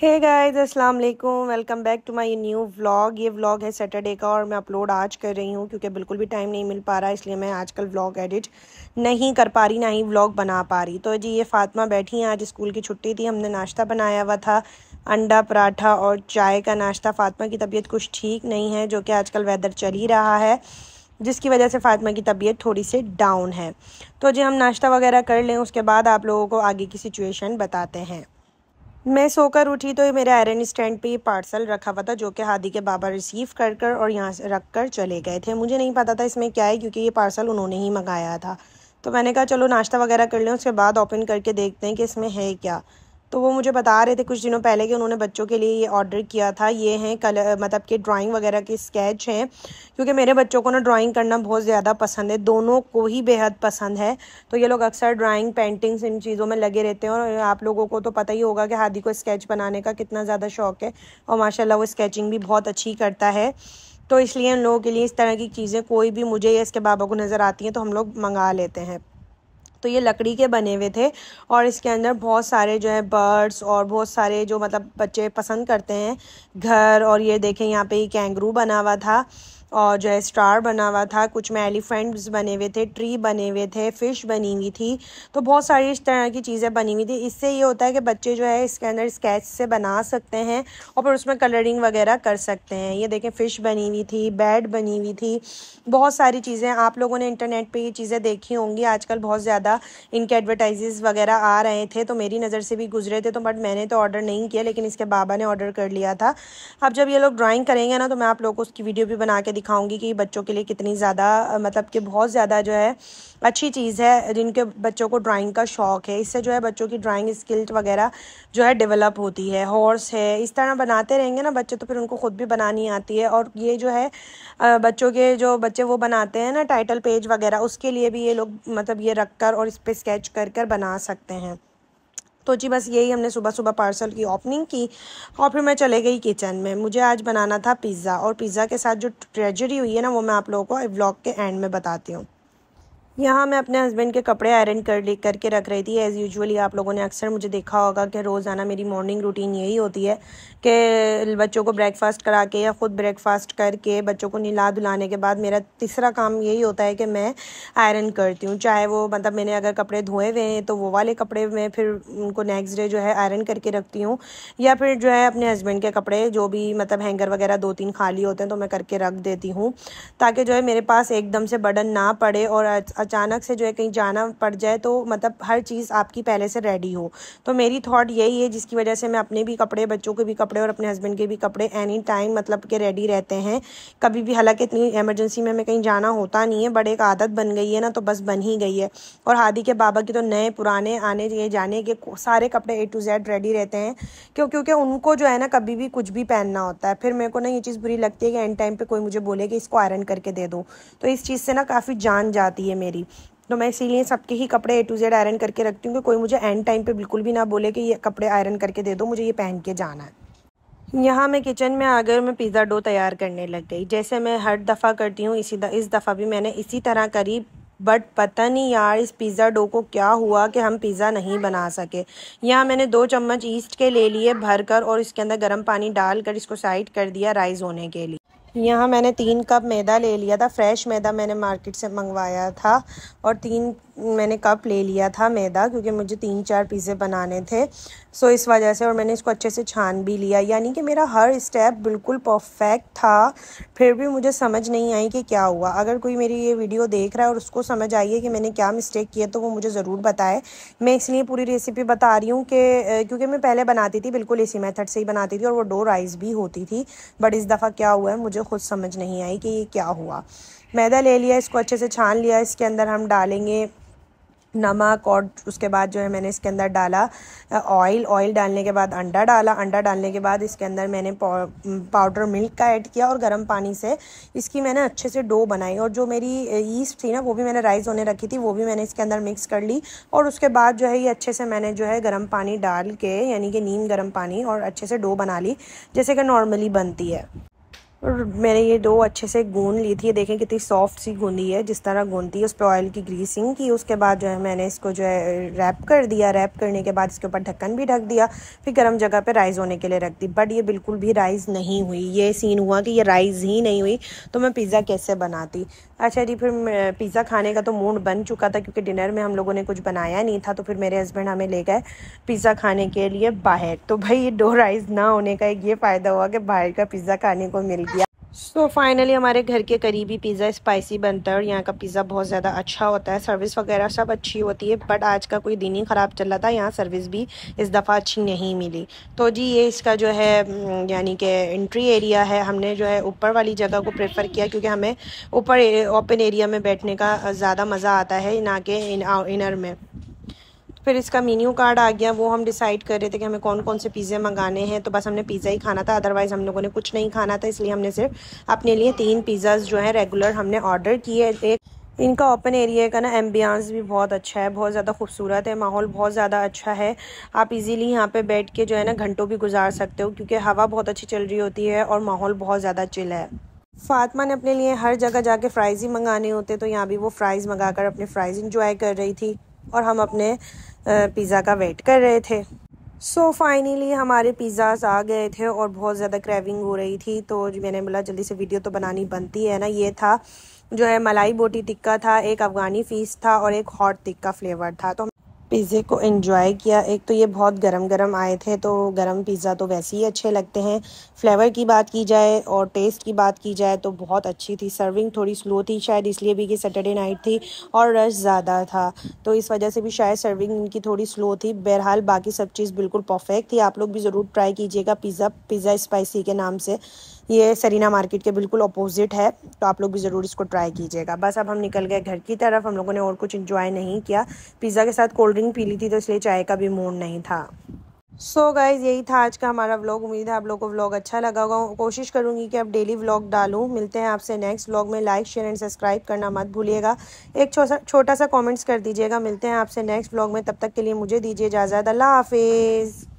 हे guys अस्सलाम वालेकुम welcome back to my new vlog ये व्लॉग है सैटरडे का और मैं अपलोड आज कर रही हूँ क्योंकि बिल्कुल भी टाइम नहीं मिल पा रहा इसलिए मैं आजकल व्लॉग एडिट नहीं कर पा रही ना ही व्लॉग बना पा रही तो जी ये फातिमा बैठी हैं आज स्कूल की छुट्टी थी हमने नाश्ता बनाया हुआ था अंडा पराठा और चाय का नाश्ता फातिमा की तबीयत कुछ ठीक नहीं है जो कि आजकल वेदर चल ही रहा है जिसकी वजह से फ़ातिमा की तबीयत थोड़ी सी डाउन है तो जी हम नाश्ता वगैरह कर लें उसके बाद आप लोगों को आगे की सिचुएशन बताते हैं मैं सोकर उठी तो ये मेरे आयरन स्टैंड पे ये पार्सल रखा हुआ था जो कि हादी के बाबा रिसीव कर कर और यहाँ से रख कर चले गए थे मुझे नहीं पता था इसमें क्या है क्योंकि ये पार्सल उन्होंने ही मंगाया था तो मैंने कहा चलो नाश्ता वगैरह कर लें उसके बाद ओपन करके देखते हैं कि इसमें है क्या तो वो मुझे बता रहे थे कुछ दिनों पहले कि उन्होंने बच्चों के लिए ये ऑर्डर किया था ये हैं कलर मतलब कि ड्राइंग वगैरह के स्केच हैं क्योंकि मेरे बच्चों को ना ड्राइंग करना बहुत ज़्यादा पसंद है दोनों को ही बेहद पसंद है तो ये लोग अक्सर ड्राइंग पेंटिंग्स इन चीज़ों में लगे रहते हैं और आप लोगों को तो पता ही होगा कि हादी को स्केच बनाने का कितना ज़्यादा शौक़ है और माशाला वो स्केचिंग भी बहुत अच्छी करता है तो इसलिए उन लोगों के लिए इस तरह की चीज़ें कोई भी मुझे या इसके बाबा को नज़र आती हैं तो हम लोग मंगा लेते हैं तो ये लकड़ी के बने हुए थे और इसके अंदर बहुत सारे जो है बर्ड्स और बहुत सारे जो मतलब बच्चे पसंद करते हैं घर और ये देखें यहाँ पे कैंगरू बना हुआ था और जो है स्टार बना हुआ था कुछ में एलिफेंट्स बने हुए थे ट्री बने हुए थे फ़िश बनी हुई थी तो बहुत सारी इस तरह की चीज़ें बनी हुई थी इससे ये होता है कि बच्चे जो है इसके अंदर स्केच से बना सकते हैं और फिर उसमें कलरिंग वगैरह कर सकते हैं ये देखें फ़िश बनी हुई थी बेड बनी हुई थी बहुत सारी चीज़ें आप लोगों ने इंटरनेट पर ये चीज़ें देखी होंगी आजकल बहुत ज़्यादा इनके एडवर्टाइज वगैरह आ रहे थे तो मेरी नज़र से भी गुजरे थे तो बट मैंने तो ऑर्डर नहीं किया लेकिन इसके बाबा ने ऑर्डर कर लिया था अब जब ये लोग ड्राइंग करेंगे ना तो मैं आप लोग को उसकी वीडियो भी बना के दिखाऊंगी कि बच्चों के लिए कितनी ज़्यादा मतलब कि बहुत ज़्यादा जो है अच्छी चीज़ है जिनके बच्चों को ड्राइंग का शौक़ है इससे जो है बच्चों की ड्राइंग स्किल्स वगैरह जो है डेवलप होती है हॉर्स है इस तरह बनाते रहेंगे ना बच्चे तो फिर उनको ख़ुद भी बनानी आती है और ये जो है बच्चों के जो बच्चे वो बनाते हैं ना टाइटल पेज वगैरह उसके लिए भी ये लोग मतलब ये रख कर और इस पर स्केच कर कर बना सकते हैं तो जी बस यही हमने सुबह सुबह पार्सल की ओपनिंग की और फिर मैं चले गई किचन में मुझे आज बनाना था पिज़्ज़ा और पिज़्ज़ा के साथ जो ट्रेजरी हुई है ना वो मैं आप लोगों को व्लॉग के एंड में बताती हूँ यहाँ मैं अपने हस्बैंड के कपड़े आयरन कर ले करके रख रही थी एज़ यूजुअली आप लोगों ने अक्सर मुझे देखा होगा कि रोज़ाना मेरी मॉर्निंग रूटीन यही होती है कि बच्चों को ब्रेकफास्ट करा के या ख़ुद ब्रेकफास्ट करके बच्चों को नीला धुलाने के बाद मेरा तीसरा काम यही होता है कि मैं आयरन करती हूँ चाहे वो मतलब मैंने अगर कपड़े धोए हुए हैं तो वो वाले कपड़े मैं फिर उनको नेक्स्ट डे जो है आयरन करके रखती हूँ या फिर जो है अपने हस्बैंड के कपड़े जो भी मतलब हैंगर वगैरह दो तीन खाली होते हैं तो मैं करके रख देती हूँ ताकि जो है मेरे पास एकदम से बर्डन ना पड़े और अचानक से जो है कहीं जाना पड़ जाए तो मतलब हर चीज़ आपकी पहले से रेडी हो तो मेरी थॉट यही है जिसकी वजह से मैं अपने भी कपड़े बच्चों के भी कपड़े और अपने हस्बैंड के भी कपड़े एनी टाइम मतलब के रेडी रहते हैं कभी भी हालांकि इतनी एमरजेंसी में हमें कहीं जाना होता नहीं है बट एक आदत बन गई है ना तो बस बन ही गई है और हादी के बाबा के तो नए पुराने आने ये जाने के सारे कपड़े ए टू जेड रेडी रहते हैं क्यों क्योंकि उनको जो है ना कभी भी कुछ भी पहनना होता है फिर मेरे को ना ये चीज़ बुरी लगती है कि एंड टाइम पर कोई मुझे बोले कि इसको आयरन करके दे दो तो इस चीज़ से ना काफ़ी जान जाती है मेरी मेरी तो मैं इसीलिए सबके ही कपड़े ए टू जेड आयरन करके रखती हूँ कि कोई मुझे एंड टाइम पे बिल्कुल भी ना बोले कि ये कपड़े आयरन करके दे दो मुझे ये पहन के जाना है यहाँ मैं किचन में आ गई मैं पिज़्ज़ा डो तैयार करने लग गई जैसे मैं हर दफ़ा करती हूँ इसी द, इस दफ़ा भी मैंने इसी तरह करी बट पता नहीं यार इस पिज़्ज़ा डो को क्या हुआ कि हम पिज़्ज़ा नहीं बना सके यहाँ मैंने दो चम्मच ईस्ट के ले लिए भर कर और इसके अंदर गर्म पानी कर इसको साइड कर दिया राइस होने के लिए यहाँ मैंने तीन कप मैदा ले लिया था फ्रेश मैदा मैंने मार्केट से मंगवाया था और तीन मैंने कप ले लिया था मैदा क्योंकि मुझे तीन चार पिज़्ज़े बनाने थे सो इस वजह से और मैंने इसको अच्छे से छान भी लिया यानी कि मेरा हर स्टेप बिल्कुल परफेक्ट था फिर भी मुझे समझ नहीं आई कि क्या हुआ अगर कोई मेरी ये वीडियो देख रहा है और उसको समझ आई है कि मैंने क्या मिस्टेक किया तो वो मुझे ज़रूर बताए मैं इसलिए पूरी रेसिपी बता रही हूँ कि क्योंकि मैं पहले बनाती थी बिल्कुल इसी मैथड से ही बनाती थी और वो डो राइस भी होती थी बट इस दफ़ा क्या हुआ है मुझे खुद समझ नहीं आई कि ये क्या हुआ मैदा ले लिया इसको अच्छे से छान लिया इसके अंदर हम डालेंगे नमक और उसके बाद जो है मैंने इसके अंदर डाला ऑयल ऑयल डालने के बाद अंडा डाला अंडा डालने के बाद इसके अंदर मैंने पाउडर मिल्क का ऐड किया और गर्म पानी से इसकी मैंने अच्छे से डो बनाई और जो मेरी ईस्ट थी ना वो भी मैंने राइस होने रखी थी वो भी मैंने इसके अंदर मिक्स कर ली और उसके बाद जो है ये अच्छे से मैंने जो है गर्म पानी डाल के यानी कि नीम गर्म पानी और अच्छे से डो बना ली जैसे कि नॉर्मली बनती है और मैंने ये दो अच्छे से गून ली थी ये देखें कितनी सॉफ्ट सी गूंदी है जिस तरह गूंदती है उस पर ऑयल की ग्रीसिंग की उसके बाद जो है मैंने इसको जो है रैप कर दिया रैप करने के बाद इसके ऊपर ढक्कन भी ढक दिया फिर गर्म जगह पर राइज़ होने के लिए रख दी बट ये बिल्कुल भी राइज़ नहीं हुई ये सीन हुआ कि ये राइज़ ही नहीं हुई तो मैं पिज़्ज़ा कैसे बनाती अच्छा जी फिर पिज़्ज़ा खाने का तो मूड बन चुका था क्योंकि डिनर में हम लोगों ने कुछ बनाया नहीं था तो फिर मेरे हस्बैंड हमें ले गए पिज़्ज़ा खाने के लिए बाहर तो भाई ये दो राइज़ ना होने का एक ये फ़ायदा हुआ कि बाहर का पिज़्ज़ा खाने को मिल गया सो so, फाइनली हमारे घर के करीबी पिज़्ज़ा स्पाइसी बनता है और यहाँ का पिज़्ज़ा बहुत ज़्यादा अच्छा होता है सर्विस वगैरह सब अच्छी होती है बट आज का कोई दिन ही ख़राब चल रहा था यहाँ सर्विस भी इस दफ़ा अच्छी नहीं मिली तो जी ये इसका जो है हम्म, यानी कि एंट्री एरिया है हमने जो है ऊपर वाली जगह को प्रेफर किया क्योंकि हमें ऊपर ओपन एरिया में बैठने का ज़्यादा मज़ा आता है ना कि इनर में फिर इसका मीन्यू कार्ड आ गया वो हम डिसाइड कर रहे थे कि हमें कौन कौन से पिज़्ज़े मंगाने हैं तो बस हमने पिज़्ज़ा ही खाना था अदरवाइज़ हम लोगों ने कुछ नहीं खाना था इसलिए हमने सिर्फ अपने लिए तीन पिज़्ज़ाज जो हैं रेगुलर हमने ऑर्डर किए थे इनका ओपन एरिया का ना एम्बियांस भी बहुत अच्छा है बहुत ज़्यादा खूबसूरत है माहौल बहुत ज़्यादा अच्छा है आप इजीली यहाँ पे बैठ के जो है ना घंटों भी गुजार सकते हो क्योंकि हवा बहुत अच्छी चल रही होती है और माहौल बहुत ज़्यादा चिल है फातिमा ने अपने लिए हर जगह जाके फ़्राइज़ ही मंगाने होते तो यहाँ भी वो फ़्राइज़ मंगा कर अपने फ़्राइज़ इंजॉय कर रही थी और हम अपने पिज़्ज़ा का वेट कर रहे थे सो so, फाइनली हमारे पिज़्ज़ाज आ गए थे और बहुत ज़्यादा क्रेविंग हो रही थी तो मैंने बोला जल्दी से वीडियो तो बनानी बनती है ना ये था जो है मलाई बोटी टिक्का था एक अफ़गानी फीस था और एक हॉट टिक्का फ्लेवर था तो पिज़्ज़े को इन्जॉय किया एक तो ये बहुत गरम गरम आए थे तो गरम पिज़्ज़ा तो वैसे ही अच्छे लगते हैं फ्लेवर की बात की जाए और टेस्ट की बात की जाए तो बहुत अच्छी थी सर्विंग थोड़ी स्लो थी शायद इसलिए भी कि सैटरडे नाइट थी और रश ज़्यादा था तो इस वजह से भी शायद सर्विंग इनकी थोड़ी स्लो थी बहरहाल बाकी सब चीज़ बिल्कुल परफेक्ट थी आप लोग भी ज़रूर ट्राई कीजिएगा पिज़्ज़ा पिज़्ज़ा स्पाइसी के नाम से ये सरीना मार्केट के बिल्कुल अपोजिट है तो आप लोग भी ज़रूर इसको ट्राई कीजिएगा बस अब हम निकल गए घर की तरफ हम लोगों ने और कुछ इन्जॉय नहीं किया पिज़्ज़ा के साथ कोल्ड ड्रिंक पी ली थी तो इसलिए चाय का भी मूड नहीं था सो so गाइज यही था आज का हमारा व्लॉग उम्मीद है आप लोगों को व्लॉग अच्छा लगा होगा कोशिश करूंगी कि आप डेली व्लॉग डालूं मिलते हैं आपसे नेक्स्ट व्लॉग में लाइक शेयर एंड सब्सक्राइब करना मत भूलिएगा एक छोटा सा कमेंट्स कर दीजिएगा मिलते हैं आपसे नेक्स्ट व्लॉग में तब तक के लिए मुझे दीजिए इजाज़त अल्लाह हाफिज़